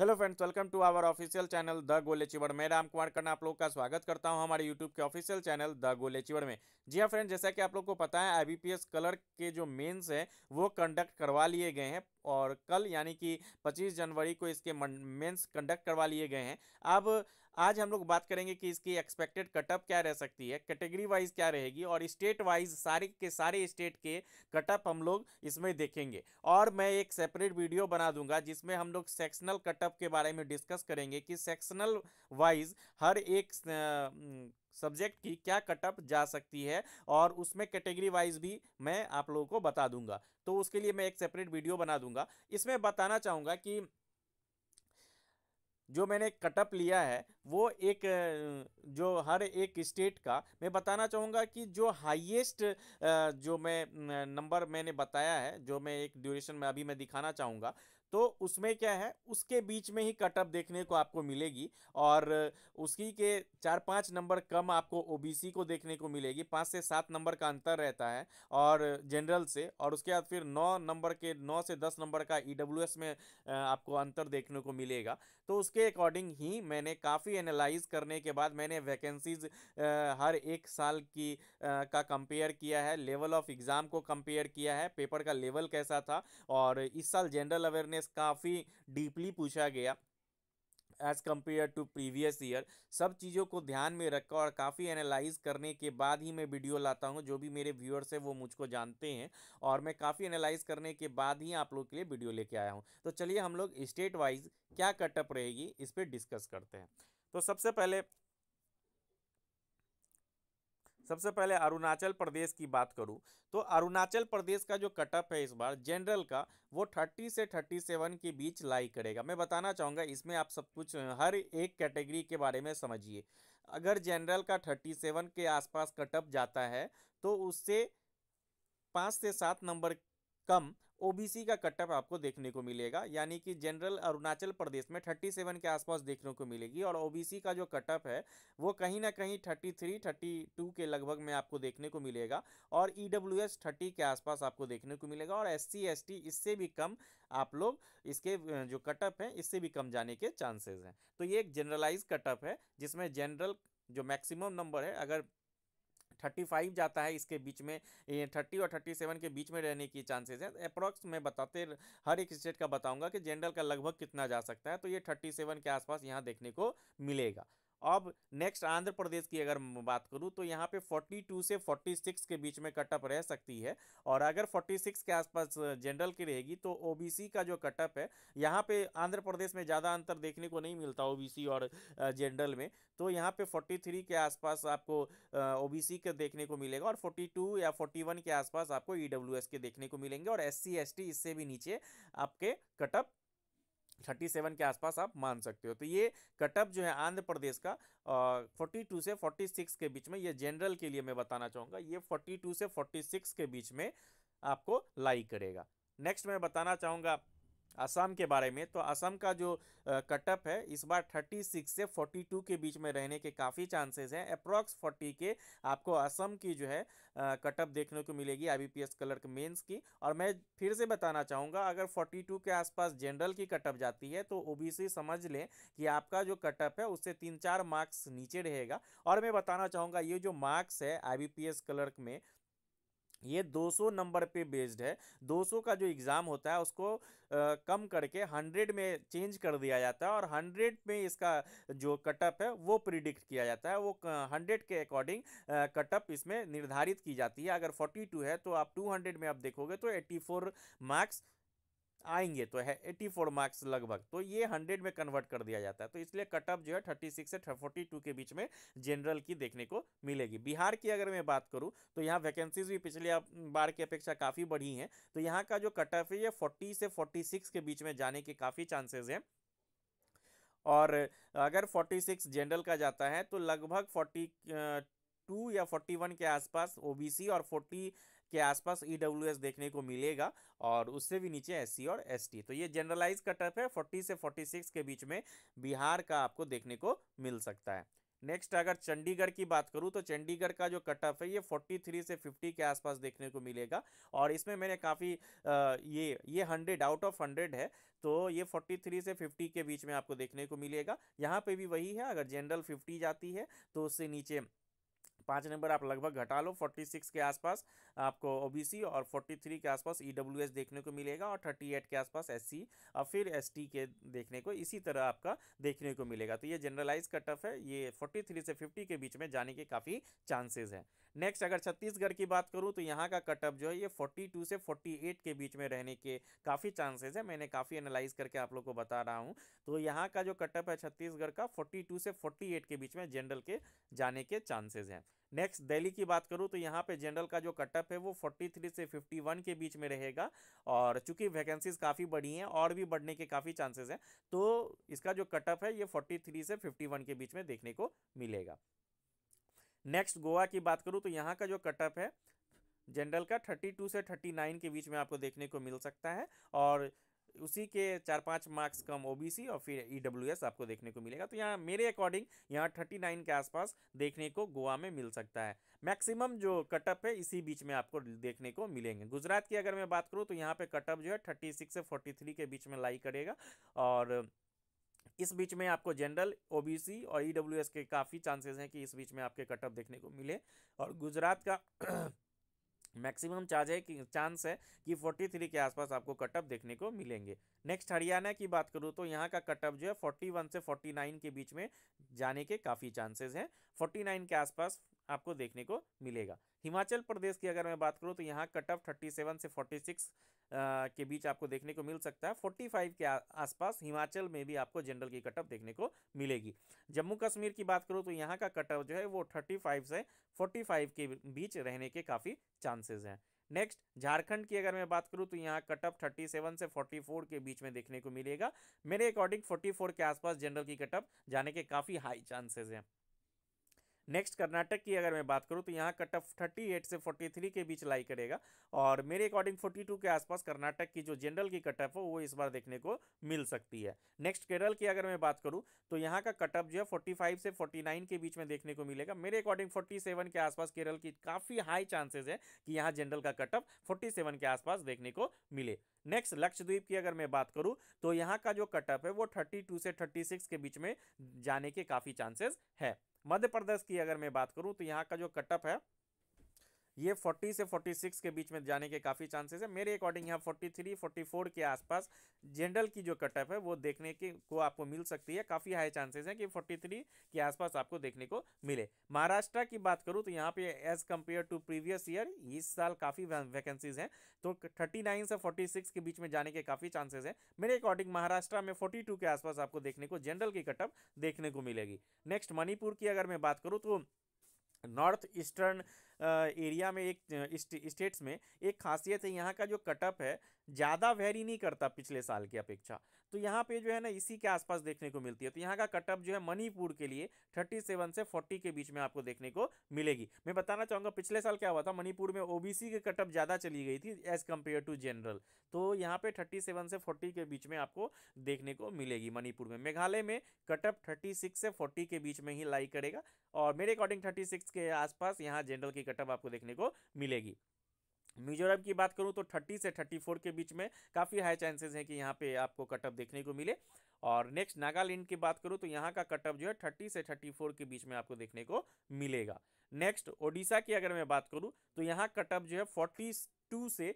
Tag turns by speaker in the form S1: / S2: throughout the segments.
S1: hello friends welcome to our official channel the गोले चिवड़ मैं राम कुमार करना आप लोग का स्वागत करता हूं हमारे यूट्यूब के ऑफिशियल चैनल द गोले चिवड़ में जी हाँ फ्रेंड जैसा कि आप लोग को पता है आईबीपीएस कलर के जो मेंस हैं वो कंडक्ट करवा लिए गए हैं और कल यानी कि 25 जनवरी को इसके मेंस कंडक्ट करवा लिए गए हैं अब आज हम लोग बात करेंगे कि इसकी एक्सपेक्टेड कटअप क्या रह सकती है कैटेगरी वाइज क्या रहेगी और स्टेट वाइज सारे के सारे स्टेट के कटअप हम लोग इसमें देखेंगे और मैं एक सेपरेट वीडियो बना दूंगा जिसमें हम लोग सेक्शनल कटअप के बारे में डिस्कस करेंगे कि सेक्शनल वाइज हर एक सब्जेक्ट की क्या कटअप जा सकती है और उसमें कैटेगरी वाइज भी मैं आप लोगों को बता दूंगा तो उसके लिए मैं एक सेपरेट वीडियो बना दूंगा इसमें बताना चाहूँगा कि जो मैंने कटअप लिया है वो एक जो हर एक स्टेट का मैं बताना चाहूँगा कि जो हाईएस्ट जो मैं नंबर मैंने बताया है जो मैं एक ड्यूरेशन में अभी मैं दिखाना चाहूँगा तो उसमें क्या है उसके बीच में ही कटअप देखने को आपको मिलेगी और उसकी के चार पाँच नंबर कम आपको ओबीसी को देखने को मिलेगी पाँच से सात नंबर का अंतर रहता है और जनरल से और उसके बाद फिर नौ नंबर के नौ से दस नंबर का ई e में आपको अंतर देखने को मिलेगा तो उसके अकॉर्डिंग ही मैंने काफ़ी एनालाइज करने के बाद मैंने वैकेंसीज हर एक साल की का कंपेयर किया है लेवल ऑफ एग्ज़ाम को कंपेयर किया है पेपर का लेवल कैसा था और इस साल जनरल अवेयरनेस एस काफ़ी डीपली पूछा गया as compare to previous year सब चीज़ों को ध्यान में रखकर और काफ़ी एनालाइज करने के बाद ही मैं वीडियो लाता हूँ जो भी मेरे व्यूअर्स हैं वो मुझको जानते हैं और मैं काफ़ी एनालाइज करने के बाद ही आप लोग के लिए वीडियो लेके आया हूँ तो चलिए हम लोग स्टेट वाइज क्या कटअप रहेगी इस पर डिस्कस करते हैं तो सबसे पहले सबसे पहले अरुणाचल प्रदेश की बात करूं तो अरुणाचल प्रदेश का जो कटअप है इस बार जनरल का वो 30 से 37 के बीच लाई करेगा मैं बताना चाहूँगा इसमें आप सब कुछ हर एक कैटेगरी के बारे में समझिए अगर जनरल का 37 के आसपास कटअप जाता है तो उससे पाँच से सात नंबर कम ओबीसी का कट ऑफ आपको देखने को मिलेगा यानी कि जनरल अरुणाचल प्रदेश में 37 के आसपास देखने को मिलेगी और ओबीसी का जो कट ऑफ है वो कहीं ना कहीं 33 32 के लगभग में आपको देखने को मिलेगा और ई डब्ल्यू एस थर्टी के आसपास आपको देखने को मिलेगा और एस सी एस टी इससे भी कम आप लोग इसके जो कट ऑफ हैं इससे भी कम जाने के चांसेज हैं तो ये एक जनरलाइज कट ऑफ है जिसमें जनरल जो मैक्सिमम नंबर है अगर थर्टी फाइव जाता है इसके बीच में थर्टी और थर्टी सेवन के बीच में रहने की चांसेस है अप्रॉक्स मैं बताते हर एक स्टेट का बताऊंगा कि जनरल का लगभग कितना जा सकता है तो ये थर्टी सेवन के आसपास यहाँ देखने को मिलेगा अब नेक्स्ट आंध्र प्रदेश की अगर बात करूँ तो यहाँ पे 42 से 46 के बीच में कटअप रह सकती है और अगर 46 के आसपास जनरल की रहेगी तो ओबीसी का जो कटअप है यहाँ पे आंध्र प्रदेश में ज़्यादा अंतर देखने को नहीं मिलता ओबीसी और जनरल में तो यहाँ पे 43 के आसपास आपको ओबीसी के देखने को मिलेगा और फोर्टी या फोर्टी के आसपास आपको ई e के देखने को मिलेंगे और एस सी इससे भी नीचे आपके कटअप थर्टी सेवन के आसपास आप मान सकते हो तो ये कटअप जो है आंध्र प्रदेश का फोर्टी टू से फोर्टी सिक्स के बीच में ये जनरल के लिए मैं बताना चाहूँगा ये फोर्टी टू से फोर्टी सिक्स के बीच में आपको लाई करेगा नेक्स्ट मैं बताना चाहूँगा असम के बारे में तो असम का जो कटअप है इस बार 36 से 42 के बीच में रहने के काफ़ी चांसेस हैं अप्रॉक्स 40 के आपको असम की जो है कटअप देखने को मिलेगी आई बी कलर के मेन्स की और मैं फिर से बताना चाहूँगा अगर 42 के आसपास जनरल की कटअप जाती है तो ओ समझ लें कि आपका जो कटअप है उससे तीन चार मार्क्स नीचे रहेगा और मैं बताना चाहूँगा ये जो मार्क्स है आई क्लर्क में ये 200 नंबर पे बेस्ड है 200 का जो एग्ज़ाम होता है उसको आ, कम करके 100 में चेंज कर दिया जाता है और 100 में इसका जो कटअप है वो प्रिडिक्ट किया जाता है वो 100 के अकॉर्डिंग कटअप इसमें निर्धारित की जाती है अगर 42 है तो आप 200 में आप देखोगे तो 84 मार्क्स आएंगे तो है एट्टी फोर मार्क्स लगभग तो ये हंड्रेड में कन्वर्ट कर दिया जाता है तो इसलिए कट ऑफ जो है थर्टी सिक्स से फोर्टी टू के बीच में जनरल की देखने को मिलेगी बिहार की अगर मैं बात करूं तो यहाँ वैकेंसीज भी पिछले बार की अपेक्षा काफ़ी बढ़ी हैं तो यहाँ का जो कट ऑफ है ये फोर्टी से फोर्टी के बीच में जाने के काफ़ी चांसेज हैं और अगर 46 जनरल का जाता है तो लगभग फोर्टी टू या फोर्टी वन के आसपास ओबीसी और फोर्टी के आसपास ई e देखने को मिलेगा और उससे भी नीचे एस और एस तो ये जनरलाइज कटअप है फोर्टी से फोर्टी के बीच में बिहार का आपको देखने को मिल सकता है नेक्स्ट अगर चंडीगढ़ की बात करूं तो चंडीगढ़ का जो कट ऑफ है ये 43 से 50 के आसपास देखने को मिलेगा और इसमें मैंने काफ़ी ये ये 100 आउट ऑफ 100 है तो ये 43 से 50 के बीच में आपको देखने को मिलेगा यहाँ पे भी वही है अगर जनरल 50 जाती है तो उससे नीचे पाँच नंबर आप लगभग घटा लो फोर्टी सिक्स के आसपास आपको ओबीसी और फोर्टी थ्री के आसपास ईडब्ल्यूएस e देखने को मिलेगा और थर्टी एट के आसपास एससी और फिर एसटी के देखने को इसी तरह आपका देखने को मिलेगा तो ये जनरलाइज कट ऑफ है ये फोर्टी थ्री से फिफ्टी के बीच में जाने के काफ़ी चांसेज हैं नेक्स्ट अगर छत्तीसगढ़ की बात करूँ तो यहाँ का कट ऑफ जो है ये फोर्टी टू से फोर्टी एट के बीच में रहने के काफ़ी चांसेज है मैंने काफ़ी एनालाइज करके आप लोग को बता रहा हूँ तो यहाँ का जो कटअप है छत्तीसगढ़ का फोर्टी टू से फोर्टी एट के बीच में जनरल के जाने के चांसेज हैं नेक्स्ट दिल्ली की बात करूँ तो यहाँ पे जनरल का जो कटअप है वो 43 से 51 के बीच में रहेगा और चूंकि वैकेंसीज काफ़ी बढ़ी हैं और भी बढ़ने के काफ़ी चांसेस हैं तो इसका जो कटअप है ये 43 से 51 के बीच में देखने को मिलेगा नेक्स्ट गोवा की बात करूँ तो यहाँ का जो कटअप है जनरल का 32 से 39 के बीच में आपको देखने को मिल सकता है और उसी के चार पाँच मार्क्स कम ओबीसी और फिर ई e आपको देखने को मिलेगा तो यहाँ मेरे अकॉर्डिंग यहाँ थर्टी नाइन के आसपास देखने को गोवा में मिल सकता है मैक्सिमम जो कटअप है इसी बीच में आपको देखने को मिलेंगे गुजरात की अगर मैं बात करूँ तो यहाँ पे कटअप जो है थर्टी सिक्स से फोर्टी थ्री के बीच में लाई करेगा और इस बीच में आपको जनरल ओबीसी और ईडब्ल्यूएस e के काफ़ी चांसेस हैं कि इस बीच में आपके कटअप देखने को मिले और गुजरात का मैक्सिमम चार्ज है कि चांस है कि 43 के आसपास आपको कटअप देखने को मिलेंगे नेक्स्ट हरियाणा की बात करूँ तो यहाँ का कटअप जो है 41 से 49 के बीच में जाने के काफ़ी चांसेस हैं 49 के आसपास आपको देखने को मिलेगा हिमाचल प्रदेश की अगर मैं बात करूँ तो यहाँ कटअप 37 से 46 के बीच आपको देखने को मिल सकता है 45 के आसपास हिमाचल में भी आपको जनरल की कटअप देखने को मिलेगी जम्मू कश्मीर की बात करूँ तो यहाँ का कटअप जो है वो 35 से 45 के बीच रहने के काफ़ी चांसेस हैं नेक्स्ट झारखंड की अगर मैं बात करूँ तो यहाँ कटअप 37 से 44 के बीच में देखने को मिलेगा मेरे अकॉर्डिंग 44 के आसपास जनरल की कटअप जाने के काफ़ी हाई चांसेज़ हैं नेक्स्ट कर्नाटक की अगर मैं बात करूँ तो यहाँ कट ऑफ थर्टी एट से फोर्टी थ्री के बीच लाई करेगा और मेरे अकॉर्डिंग फोर्टी टू के आसपास कर्नाटक की जो जनरल की कट ऑफ है वो इस बार देखने को मिल सकती है नेक्स्ट केरल की अगर मैं बात करूँ तो यहाँ का कट ऑफ जो है फोर्टी फाइव से फोर्टी नाइन के बीच में देखने को मिलेगा मेरे अकॉर्डिंग फोर्टी सेवन के आसपास केरल की काफ़ी हाई चांसेज है कि यहाँ जनरल का कट ऑफ फोर्टी सेवन के आसपास देखने को मिले नेक्स्ट लक्षद्वीप की अगर मैं बात करूं तो यहाँ का जो कटअप है वो 32 से 36 के बीच में जाने के काफ़ी चांसेस है मध्य प्रदेश की अगर मैं बात करूं तो यहाँ का जो कटअप है ये 40 से 46 के बीच में जाने के काफ़ी चांसेस है मेरे अकॉर्डिंग यहाँ 43, 44 के आसपास जनरल की जो कटअप है वो देखने के को आपको मिल सकती है काफ़ी हाई चांसेस हैं कि 43 के आसपास आपको देखने को मिले महाराष्ट्र की बात करूँ तो यहाँ पे as compare to previous year इस साल काफ़ी वैकेंसीज हैं तो थर्टी से फोर्टी के बीच में जाने के काफ़ी चांसेस हैं मेरे अकॉर्डिंग महाराष्ट्र में फोर्टी के आसपास आपको देखने को जनरल की कटअप देखने को मिलेगी नेक्स्ट मणिपुर की अगर मैं बात करूँ तो नॉर्थ ईस्टर्न एरिया में एक स्टेट्स में एक खासियत है यहाँ का जो कटअप है ज़्यादा वेरी नहीं करता पिछले साल की अपेक्षा तो यहाँ पे जो है ना इसी के आसपास देखने को मिलती है तो यहाँ का कटअप जो है मणिपुर के लिए थर्टी से फोर्टी के बीच में आपको देखने को मिलेगी मैं बताना चाहूँगा पिछले साल क्या हुआ था मणिपुर में ओबीसी के कटअप ज़्यादा चली गई थी एज कम्पेयर टू जनरल तो यहाँ पे थर्टी से फोर्टी के बीच में आपको देखने को मिलेगी मणिपुर में मेघालय में कटअप थर्टी से फोर्टी के बीच में ही लाई करेगा और मेरे अकॉर्डिंग थर्टी के आसपास यहाँ जनरल की कटअप आपको देखने को मिलेगी मिजोरम की बात करूँ तो थर्टी से थर्टी फोर के बीच में काफ़ी हाई चांसेस हैं कि यहाँ पे आपको कटअप देखने को मिले और नेक्स्ट नागालैंड की बात करूँ तो यहाँ का कटअप जो है थर्टी से थर्टी फोर के बीच में आपको देखने को मिलेगा नेक्स्ट ओडिशा की अगर मैं बात करूँ तो यहाँ कटअप जो है टू से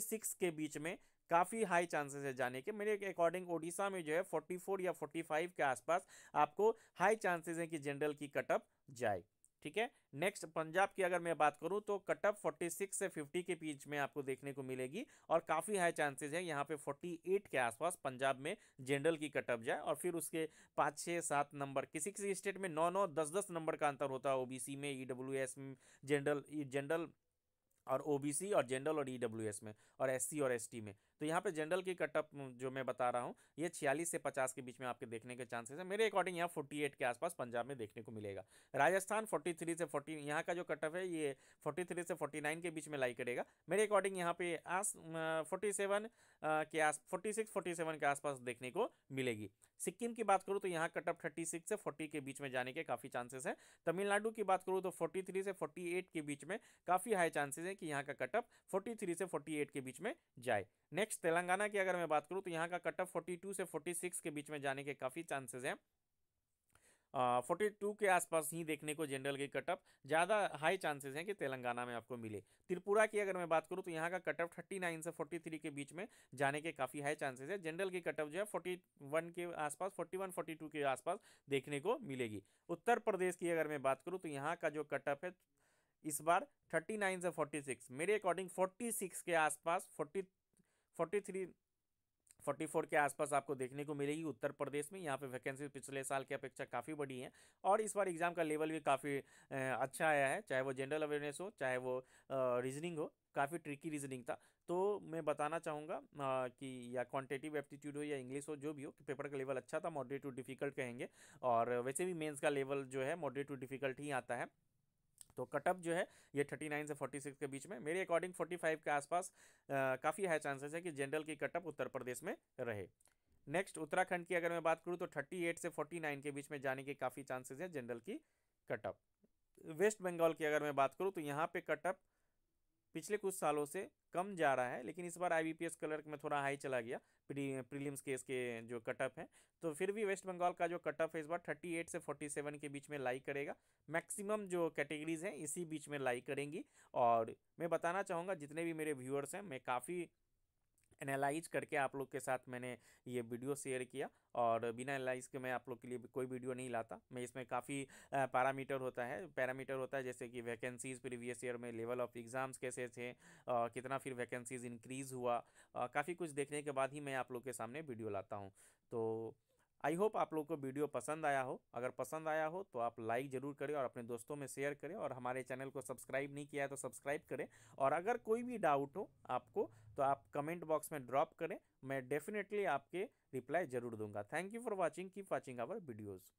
S1: सिक्स के बीच में काफ़ी हाई चांसेस है जाने के मेरे अकॉर्डिंग ओडिशा में जो है फोर या फाइव के आसपास आपको हाई चांसेस हैं कि जनरल की कटअप जाए ठीक है नेक्स्ट पंजाब की अगर मैं बात करूं तो कटअप 46 से 50 के बीच में आपको देखने को मिलेगी और काफ़ी हाई चांसेस है यहाँ पे 48 के आसपास पंजाब में जनरल की कटअप जाए और फिर उसके पाँच छः सात नंबर किसी किसी स्टेट में नौ नौ दस दस नंबर का अंतर होता है ओबीसी में डब्ल्यू जनरल जनरल और ओ और जनरल और ई e में और एस और एस में तो यहाँ पे जनरल की कटअप जो मैं बता रहा हूँ ये छियालीस से पचास के बीच में आपके देखने के चांसेस हैं मेरे अकॉर्डिंग यहाँ फोर्टी एट के आसपास पंजाब में देखने को मिलेगा राजस्थान फोर्टी थ्री से फोर्टी यहाँ का जो कटअप है ये फोर्टी थ्री से फोर्टी नाइन के बीच में लाई करेगा मेरे अकॉर्डिंग यहाँ पे आस फोर्टी सेवन के आस फोर्टी सिक्स फोर्टी सेवन के आसपास देखने को मिलेगी सिक्किम की बात करूँ तो यहाँ कटअप थर्टी सिक्स से फोर्टी के बीच में जाने के काफ़ी चांसेस हैं तमिलनाडु की बात करूँ तो फोर्टी थ्री से फोर्टी एट के बीच में काफ़ी हाई चांसेस हैं कि यहाँ का कटअप 43 से 48 के बीच में जाए नेक्स्ट तेलंगाना की अगर मैं बात करूँ तो यहाँ का कटअप 42 से 46 के बीच में जाने के काफ़ी चांसेस हैं फोर्टी टू के आसपास ही देखने को जनरल के कटअप ज़्यादा हाई चांसेस हैं कि तेलंगाना में आपको मिले त्रिपुरा की अगर मैं बात करूँ तो यहाँ का कटअप थर्टी नाइन से फोर्टी थ्री के बीच में जाने के काफ़ी हाई चांसेस है जनरल की कटअप जो है फोर्टी वन के आसपास फोर्टी वन फोर्टी टू के आसपास देखने को मिलेगी उत्तर प्रदेश की अगर मैं बात करूँ तो यहाँ का जो कटअप है इस बार थर्टी नाइन से फोर्टी सिक्स मेरे अकॉर्डिंग फोर्टी सिक्स के आसपास forty forty three forty four के आसपास आपको देखने को मिलेगी उत्तर प्रदेश में यहाँ पे वैकेंसी पिछले साल की अपेक्षा काफ़ी बड़ी है और इस बार एग्ज़ाम का लेवल भी काफ़ी अच्छा आया है चाहे वो जनरल अवेयरनेस हो चाहे वो रीजनिंग हो काफ़ी ट्रिकी रीजनिंग था तो मैं बताना चाहूँगा कि या क्वांटिटिव एप्टीट्यूड हो या इंग्लिश हो जो भी हो कि पेपर का लेवल अच्छा था मॉडरेट टू डिफ़िकल्ट कहेंगे और वैसे भी मेंस का लेवल जो है मॉडरेट टू डिफ़िकल्ट ही आता है तो कटअप जो है ये 39 से 46 के बीच में मेरे अकॉर्डिंग 45 के आसपास काफ़ी हाई चांसेस है कि जनरल की कटअप उत्तर प्रदेश में रहे नेक्स्ट उत्तराखंड की अगर मैं बात करूँ तो 38 से 49 के बीच में जाने के काफ़ी चांसेस हैं जनरल की कटअप वेस्ट बंगाल की अगर मैं बात करूँ तो यहाँ पे कटअप पिछले कुछ सालों से कम जा रहा है लेकिन इस बार आईबीपीएस कलर में थोड़ा हाई चला गया प्री, प्रीलिम्स केस के जो कटअप हैं है तो फिर भी वेस्ट बंगाल का जो कटअप है इस बार 38 से 47 के बीच में लाई करेगा मैक्सिमम जो कैटेगरीज हैं इसी बीच में लाई करेंगी और मैं बताना चाहूँगा जितने भी मेरे व्यूअर्स हैं मैं काफ़ी एनालाइज करके आप लोग के साथ मैंने ये वीडियो शेयर किया और बिना एनालाइज के मैं आप लोग के लिए कोई वीडियो नहीं लाता मैं इसमें काफ़ी पैरामीटर होता है पैरामीटर होता है जैसे कि वैकेंसीज़ प्रीवियस ईयर में लेवल ऑफ एग्ज़ाम्स कैसे थे आ, कितना फिर वैकेंसीज़ इंक्रीज़ हुआ काफ़ी कुछ देखने के बाद ही मैं आप लोग के सामने वीडियो लाता हूँ तो आई होप आप लोग को वीडियो पसंद आया हो अगर पसंद आया हो तो आप लाइक ज़रूर करें और अपने दोस्तों में शेयर करें और हमारे चैनल को सब्सक्राइब नहीं किया है तो सब्सक्राइब करें और अगर कोई भी डाउट हो आपको तो आप कमेंट बॉक्स में ड्रॉप करें मैं डेफिनेटली आपके रिप्लाई जरूर दूंगा thank you for watching keep watching our videos